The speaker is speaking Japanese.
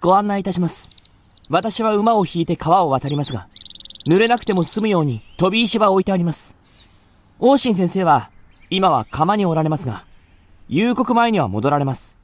ご案内いたします。私は馬を引いて川を渡りますが、濡れなくても済むように飛び石は置いてあります。王信先生は、今は釜におられますが、夕刻前には戻られます。